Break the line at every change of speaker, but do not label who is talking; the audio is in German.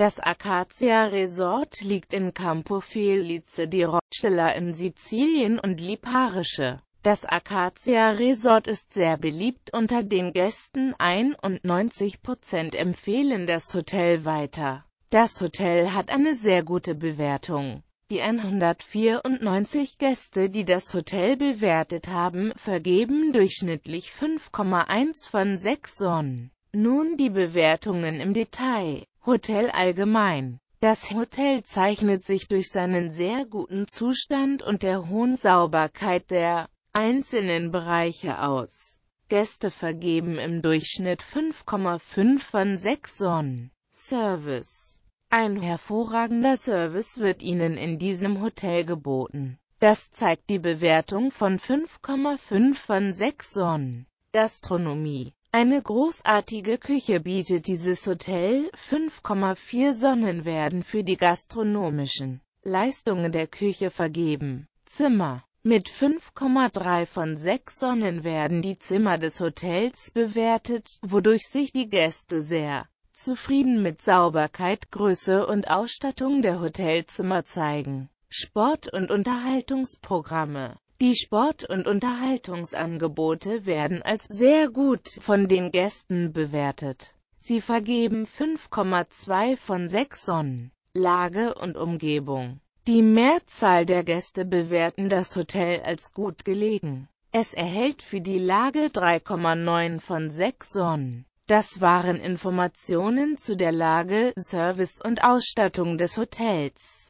Das Acacia Resort liegt in Campo Felice di Roccella in Sizilien und Liparische. Das Acacia Resort ist sehr beliebt unter den Gästen, 91% empfehlen das Hotel weiter. Das Hotel hat eine sehr gute Bewertung. Die 194 Gäste, die das Hotel bewertet haben, vergeben durchschnittlich 5,1 von 6 Sonnen. Nun die Bewertungen im Detail. Hotel allgemein. Das Hotel zeichnet sich durch seinen sehr guten Zustand und der hohen Sauberkeit der einzelnen Bereiche aus. Gäste vergeben im Durchschnitt 5,5 von 6 Sonnen. Service Ein hervorragender Service wird Ihnen in diesem Hotel geboten. Das zeigt die Bewertung von 5,5 von 6 Sonnen. Gastronomie eine großartige Küche bietet dieses Hotel, 5,4 Sonnen werden für die gastronomischen Leistungen der Küche vergeben. Zimmer Mit 5,3 von 6 Sonnen werden die Zimmer des Hotels bewertet, wodurch sich die Gäste sehr zufrieden mit Sauberkeit, Größe und Ausstattung der Hotelzimmer zeigen. Sport- und Unterhaltungsprogramme die Sport- und Unterhaltungsangebote werden als «sehr gut» von den Gästen bewertet. Sie vergeben 5,2 von 6 Sonnen. Lage und Umgebung Die Mehrzahl der Gäste bewerten das Hotel als gut gelegen. Es erhält für die Lage 3,9 von 6 Sonnen. Das waren Informationen zu der Lage, Service und Ausstattung des Hotels.